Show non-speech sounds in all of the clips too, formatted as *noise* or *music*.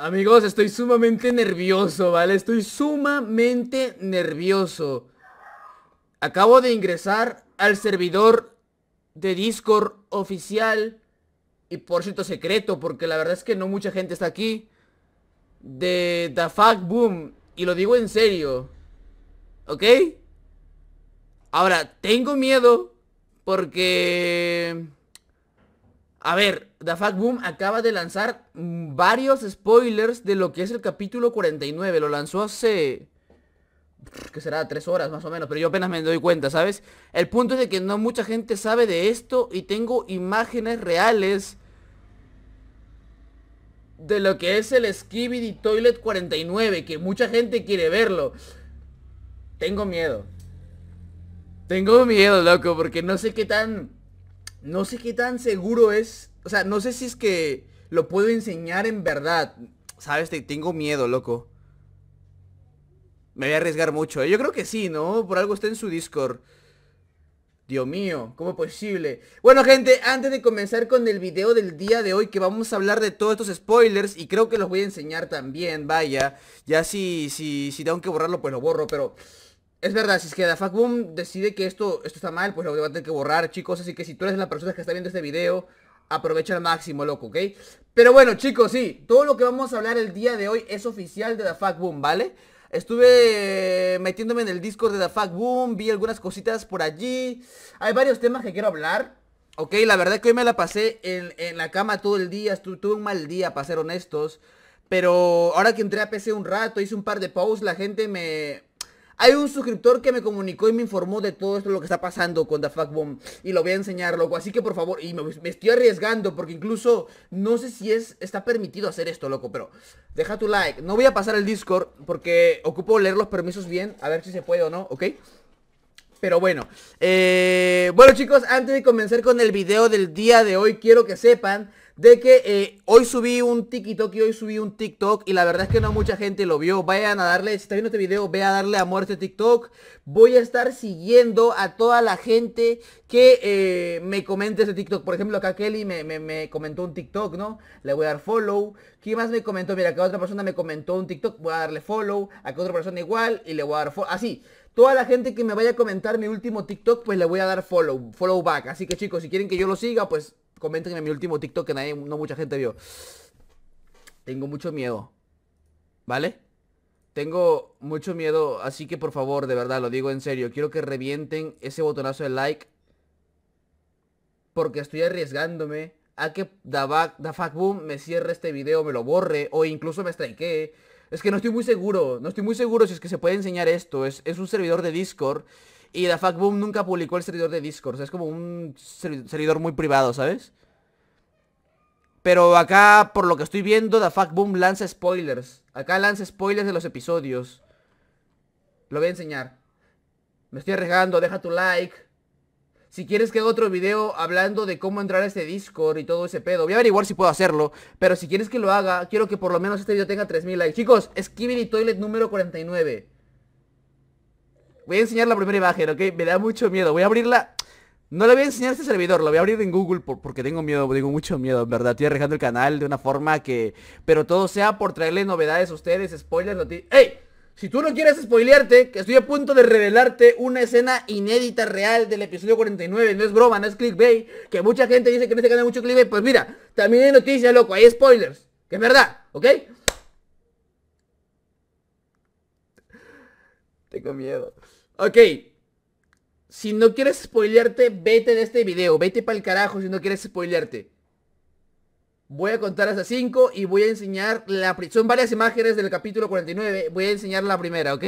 Amigos, estoy sumamente nervioso, ¿vale? Estoy sumamente nervioso. Acabo de ingresar al servidor de Discord oficial y por cierto secreto, porque la verdad es que no mucha gente está aquí, de The Fact Boom, y lo digo en serio, ¿ok? Ahora, tengo miedo porque... A ver, The Fact Boom acaba de lanzar mm, varios spoilers de lo que es el capítulo 49. Lo lanzó hace... que será tres horas más o menos, pero yo apenas me doy cuenta, ¿sabes? El punto es de que no mucha gente sabe de esto y tengo imágenes reales de lo que es el Skibidi Toilet 49, que mucha gente quiere verlo. Tengo miedo. Tengo miedo, loco, porque no sé qué tan no sé qué tan seguro es. O sea, no sé si es que lo puedo enseñar en verdad. Sabes, Te, tengo miedo, loco. Me voy a arriesgar mucho. ¿eh? Yo creo que sí, ¿no? Por algo está en su Discord. Dios mío, ¿cómo es posible? Bueno gente, antes de comenzar con el video del día de hoy que vamos a hablar de todos estos spoilers y creo que los voy a enseñar también, vaya, ya si, si, si tengo que borrarlo pues lo borro, pero es verdad, si es que DaFacBoom decide que esto, esto está mal, pues lo va a tener que borrar, chicos. Así que si tú eres la persona que está viendo este video, aprovecha al máximo, loco, ¿ok? Pero bueno, chicos, sí, todo lo que vamos a hablar el día de hoy es oficial de DaFacBoom, ¿vale? Estuve metiéndome en el Discord de DaFacBoom, vi algunas cositas por allí. Hay varios temas que quiero hablar. Ok, la verdad que hoy me la pasé en, la cama todo el día, tuve un mal día, para ser honestos. Pero ahora que entré a PC un rato, hice un par de paus, la gente me, hay un suscriptor que me comunicó y me informó de todo esto lo que está pasando con The Fuck Y lo voy a enseñar, loco. Así que por favor, y me, estoy arriesgando porque incluso no sé si es está permitido hacer esto, loco. Pero deja tu like. No voy a pasar el Discord porque ocupo leer los permisos bien. A ver si se puede o no, ¿ok? Pero bueno, eh, bueno chicos, antes de comenzar con el video del día de hoy, quiero que sepan de que eh, hoy subí un TikTok y hoy subí un TikTok y la verdad es que no mucha gente lo vio. Vayan a darle, si está viendo este video, ve a darle a muerte TikTok. Voy a estar siguiendo a toda la gente que eh, me comente ese TikTok. Por ejemplo, acá Kelly me, comentó un TikTok, ¿no? Le voy a dar follow. quién más me comentó? Mira, acá otra persona me comentó un TikTok, voy a darle follow. Acá otra persona igual y le voy a dar follow. Así. Toda la gente que me vaya a comentar mi último TikTok, pues le voy a dar follow, follow back. Así que chicos, si quieren que yo lo siga, pues comenten en mi último TikTok que nadie, no mucha gente vio. Tengo mucho miedo. ¿Vale? Tengo mucho miedo, así que por favor, de verdad, lo digo en serio. Quiero que revienten ese botonazo de like. Porque estoy arriesgándome a que boom me cierre este video, me lo borre o incluso me strikee. Es que no estoy muy seguro, no estoy muy seguro si es que se puede enseñar esto. Es, es un servidor de Discord y The Boom nunca publicó el servidor de Discord. es como un servidor muy privado, ¿sabes? Pero acá, por lo que estoy viendo, The Boom lanza spoilers. Acá lanza spoilers de los episodios. Lo voy a enseñar. Me estoy arriesgando, deja tu like. Si quieres que haga otro video hablando de cómo entrar a este Discord y todo ese pedo Voy a averiguar si puedo hacerlo Pero si quieres que lo haga, quiero que por lo menos este video tenga 3000 likes Chicos, Skibidi Toilet número 49 Voy a enseñar la primera imagen, ¿ok? Me da mucho miedo. Voy a abrirla. No le voy a enseñar este servidor, lo voy a abrir en Google porque tengo miedo, tengo mucho miedo, en verdad. Estoy arriesgando el canal de una forma que... Pero todo sea por traerle novedades a ustedes, spoilers, noticias... ¡Ey! Si tú no quieres spoilearte, que estoy a punto de revelarte una escena inédita real del episodio 49, no es broma, no es clickbait, que mucha gente dice que en este canal mucho clickbait, pues mira, también hay noticias, loco, hay spoilers, que es verdad, ¿ok? Tengo miedo. Ok. Si no quieres spoilearte, vete de este video. Vete para el carajo si no quieres spoilearte. Voy a contar hasta 5 y voy a enseñar la... Son varias imágenes del capítulo 49. Voy a enseñar la primera, ¿ok?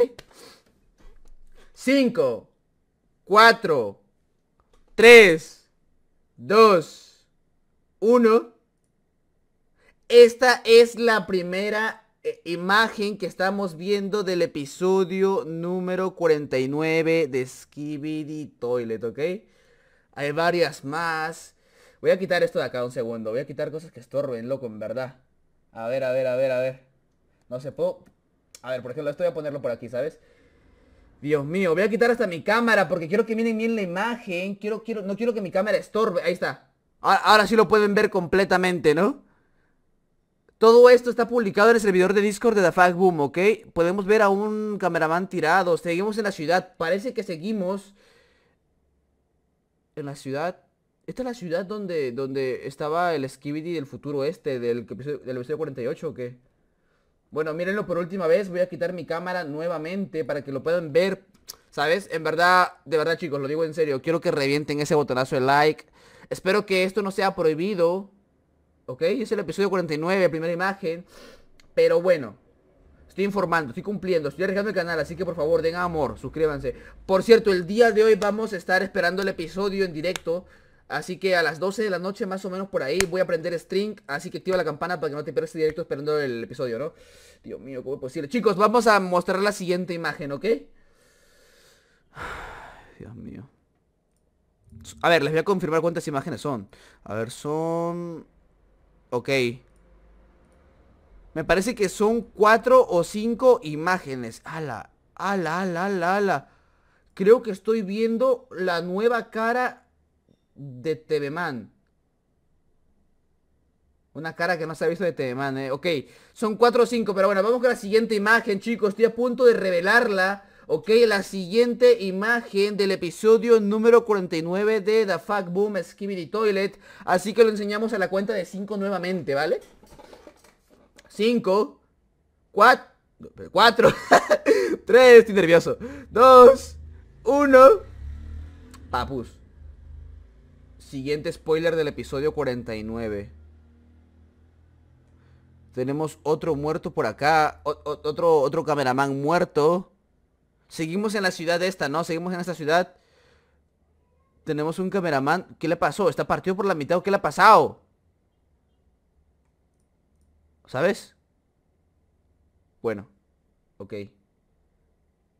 5, 4, 3, 2, 1. Esta es la primera eh, imagen que estamos viendo del episodio número 49 de Skibidi Toilet, ¿ok? Hay varias más. Voy a quitar esto de acá un segundo. Voy a quitar cosas que estorben, loco, en verdad. A ver, a ver, a ver, a ver. No se puedo... A ver, por ejemplo, esto voy a ponerlo por aquí, ¿sabes? Dios mío, voy a quitar hasta mi cámara porque quiero que miren bien la imagen. Quiero, quiero, no quiero que mi cámara estorbe. Ahí está. ahora sí lo pueden ver completamente, ¿no? Todo esto está publicado en el servidor de Discord de Fag Boom, ¿ok? Podemos ver a un cameraman tirado. Seguimos en la ciudad. Parece que seguimos en la ciudad. ¿Esta es la ciudad donde, donde estaba el Skibidi del futuro este, del episodio, del episodio 48 o Bueno, mírenlo por última vez. Voy a quitar mi cámara nuevamente para que lo puedan ver. ¿Sabes? En verdad, de verdad chicos, lo digo en serio. Quiero que revienten ese botonazo de like. Espero que esto no sea prohibido. ¿Ok? Es el episodio 49, primera imagen. Pero bueno, estoy informando, estoy cumpliendo, estoy arriesgando el canal, así que por favor den amor, suscríbanse. Por cierto, el día de hoy vamos a estar esperando el episodio en directo. Así que a las 12 de la noche más o menos por ahí voy a aprender string, así que activa la campana para que no te pierdas el este directo esperando el episodio, ¿no? Dios mío, ¿cómo es posible? Chicos, vamos a mostrar la siguiente imagen, ¿ok? *sighs* Dios mío. A ver, les voy a confirmar cuántas imágenes son. A ver, son... Ok. Me parece que son cuatro o cinco imágenes. Ala, ala, ala, ala, ala. Creo que estoy viendo la nueva cara de Man Una cara que no se ha visto de Tebeman, ¿eh? Ok, son cuatro o cinco, pero bueno, vamos con la siguiente imagen, chicos. Estoy a punto de revelarla. Ok, la siguiente imagen del episodio número 49 de The Fuck Boom Skibidi Toilet. Así que lo enseñamos a la cuenta de 5 nuevamente, ¿vale? 5, 4, 3, estoy nervioso. 2, 1, papus. Siguiente spoiler del episodio 49. Tenemos otro muerto por acá, otro, otro cameraman muerto. Seguimos en la ciudad esta, ¿no? Seguimos en esta ciudad. Tenemos un cameraman. ¿Qué le pasó? ¿Está partido por la mitad o qué le ha pasado? ¿Sabes? Bueno. Ok.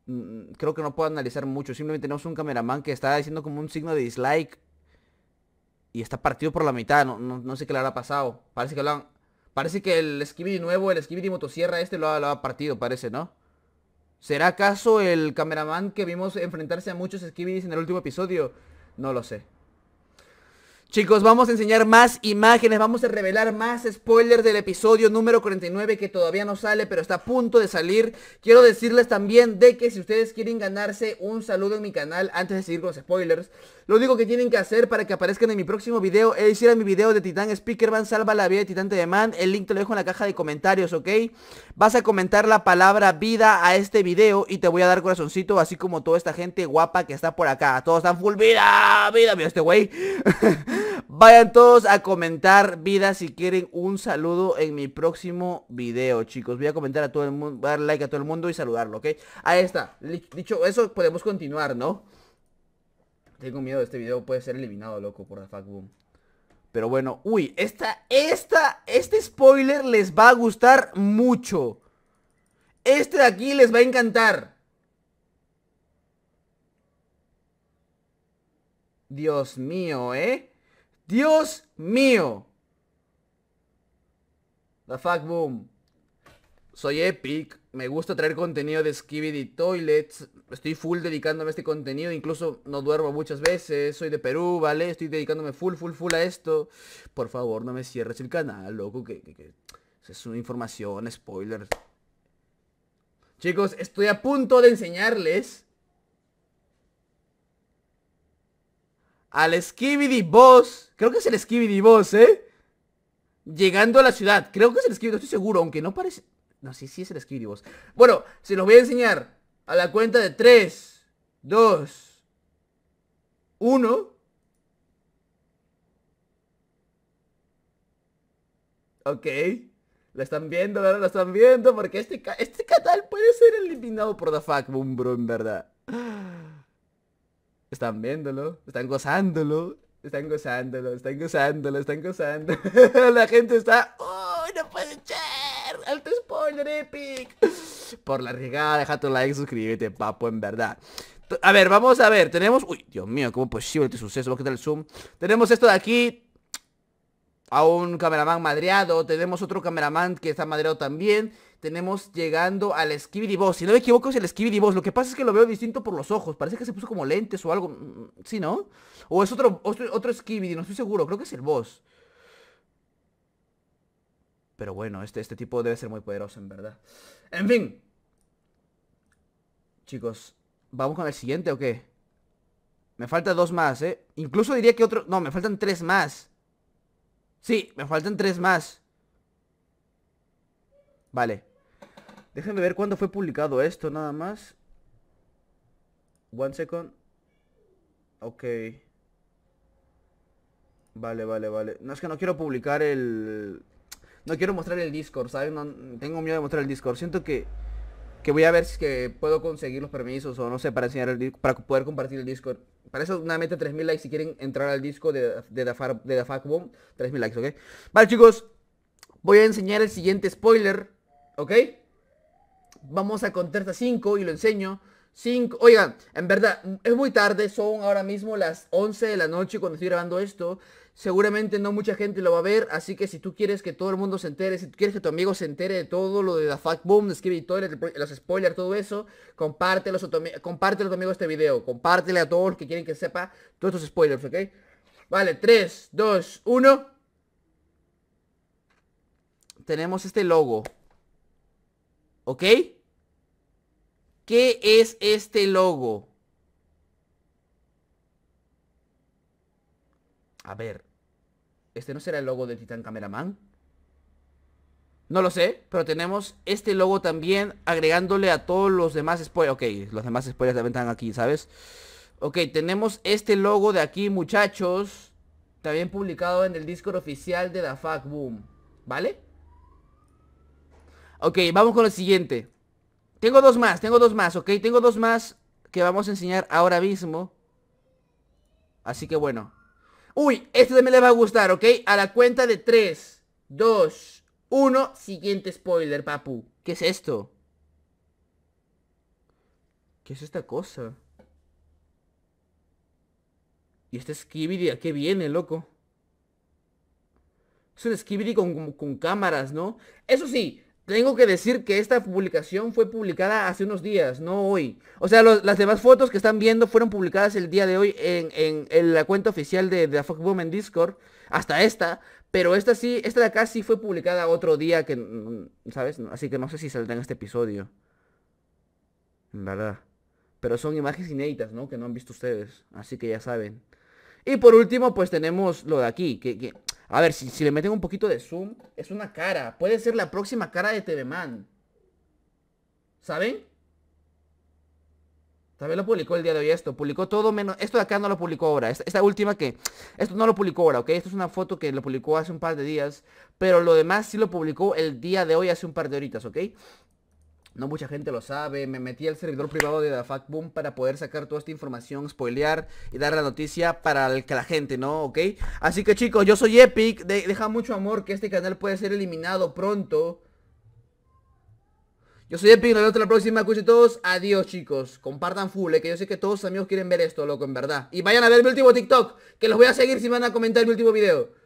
Mm, mm, creo que no puedo analizar mucho. Simplemente tenemos un cameraman que está haciendo como un signo de dislike. Y está partido por la mitad. No, no, sé qué le habrá pasado. Parece que Parece que el Skibidi nuevo, el Skibidi motosierra este lo ha, lo ha partido, parece, ¿no? ¿Será acaso el cameraman que vimos enfrentarse a muchos skibbies en el último episodio? No lo sé. Chicos, vamos a enseñar más imágenes, vamos a revelar más spoilers del episodio número 49 que todavía no sale, pero está a punto de salir. Quiero decirles también de que si ustedes quieren ganarse un saludo en mi canal antes de seguir con los spoilers, lo único que tienen que hacer para que aparezcan en mi próximo video es ir a mi video de Titan Speakerman, salva la vida de de Man, El link te lo dejo en la caja de comentarios, ¿ok? Vas a comentar la palabra vida a este video y te voy a dar corazoncito, así como toda esta gente guapa que está por acá. Todos están full vida, vida, mira este güey. *laughs* Vayan todos a comentar vida si quieren un saludo en mi próximo video, chicos. Voy a comentar a todo el mundo, a dar like a todo el mundo y saludarlo, ¿ok? Ahí está. Dicho eso, podemos continuar, ¿no? Tengo miedo, de este video puede ser eliminado, loco, por la fuckboom. Pero bueno, uy, esta, esta, este spoiler les va a gustar mucho. Este de aquí les va a encantar. Dios mío, ¿eh? Dios mío. La fuck boom. Soy Epic. Me gusta traer contenido de Skibidi Toilets. Estoy full dedicándome a este contenido. Incluso no duermo muchas veces. Soy de Perú, ¿vale? Estoy dedicándome full, full, full a esto. Por favor, no me cierres el canal, loco. Que, Es una información, spoiler Chicos, estoy a punto de enseñarles al Skibidi Boss. Creo que es el Skibidi Boss, ¿eh? Llegando a la ciudad. Creo que es el Skibidi, estoy seguro, aunque no parece... No, sí, sí es el Skibidi Boss. Bueno, se los voy a enseñar a la cuenta de 3, 2, 1. Ok. La están viendo, ¿verdad? La están viendo porque este, este canal puede ser eliminado por The Fuck Boom Bro, en verdad están viéndolo, están gozándolo, están gozándolo, están gozándolo, están gozando. *laughs* la gente está... ¡Uy, oh, no puedo echar! ¡Alto spoiler epic! Por la regada, deja tu like, suscríbete, papo, en verdad. A ver, vamos a ver, tenemos... Uy, Dios mío, ¿cómo posible este suceso? lo a quitar el zoom. Tenemos esto de aquí, a un cameraman madreado, tenemos otro cameraman que está madreado también, tenemos llegando al Skibidi Boss, si no me equivoco es el Skibidi Boss, lo que pasa es que lo veo distinto por los ojos, parece que se puso como lentes o algo, mm, mm, ¿sí no? O es otro, otro, otro Skibidi, no estoy seguro, creo que es el Boss. Pero bueno, este, este tipo debe ser muy poderoso en verdad. En fin. Chicos, ¿vamos con el siguiente o qué? Me faltan dos más, ¿eh? Incluso diría que otro... No, me faltan tres más. Sí, me faltan tres más. Vale. Déjenme ver cuándo fue publicado esto, nada más. One second. Ok. Vale, vale, vale. No es que no quiero publicar el... No quiero mostrar el Discord, ¿sabes? tengo miedo de mostrar el Discord. Siento que que voy a ver si que puedo conseguir los permisos o no sé, para enseñar para poder compartir el disco Para eso, nuevamente meta 3000 likes si quieren entrar al disco de, de, de 3000 likes, ¿ok? Vale, chicos, voy a enseñar el siguiente spoiler, ¿ok? Vamos a contar hasta 5 y lo enseño. 5, oigan, en verdad, es muy tarde, son ahora mismo las 11 de la noche cuando estoy grabando esto. Seguramente no mucha gente lo va a ver, así que si tú quieres que todo el mundo se entere, si tú quieres que tu amigo se entere de todo lo de la Fact Boom, de los spoilers, todo eso, compártelo, compártelo a tu amigo este video, compártelo a todos los que quieren que sepa todos estos spoilers, ¿ok? Vale, 3, 2, 1. Tenemos este logo. ¿Ok? ¿Qué es este logo? A ver. ¿Este no será el logo de Titan Cameraman? No lo sé, pero tenemos este logo también agregándole a todos los demás spoilers. Ok, los demás spoilers también están aquí, ¿sabes? Ok, tenemos este logo de aquí, muchachos. También publicado en el Discord oficial de Fuck Boom. ¿Vale? Ok, vamos con el siguiente. Tengo dos más, tengo dos más, ok. Tengo dos más que vamos a enseñar ahora mismo. Así que bueno, Uy, este también le va a gustar, ¿ok? A la cuenta de 3, 2, 1, siguiente spoiler, papu. ¿Qué es esto? ¿Qué es esta cosa? ¿Y este Skibidi a qué viene, loco? Es un Skibidi con cámaras, ¿no? Eso sí, tengo que decir que esta publicación fue publicada hace unos días, no hoy. O sea, las demás fotos que están viendo fueron publicadas el día de hoy en, la cuenta oficial de, de The Fuck Discord, hasta esta. Pero esta sí, esta de acá sí fue publicada otro día que, mm, ¿sabes? Así que no sé si saldrá en este episodio. En verdad. Pero son imágenes inéditas, ¿no? Que no han visto ustedes. Así que ya saben. Y por último, pues tenemos lo de aquí, que, a ver, si, le meten un poquito de zoom, es una cara. Puede ser la próxima cara de TV Man. ¿Saben? También lo publicó el día de hoy esto. Publicó todo menos... Esto de acá no lo publicó ahora. Esta, esta, última que... Esto no lo publicó ahora, ¿ok? Esto es una foto que lo publicó hace un par de días. Pero lo demás sí lo publicó el día de hoy hace un par de horitas, ¿ok? No mucha gente lo sabe. Me metí al servidor privado de Boom para poder sacar toda esta información, spoilear y dar la noticia para que la gente, ¿no? ¿Ok? Así que chicos, yo soy Epic. deja mucho amor que este canal puede ser eliminado pronto. Yo soy Epic, nos vemos la próxima. Cuídense todos. Adiós, chicos. Compartan full, ¿eh? que yo sé que todos amigos quieren ver esto, loco, en verdad. Y vayan a ver mi último TikTok, que los voy a seguir si van a comentar mi último video.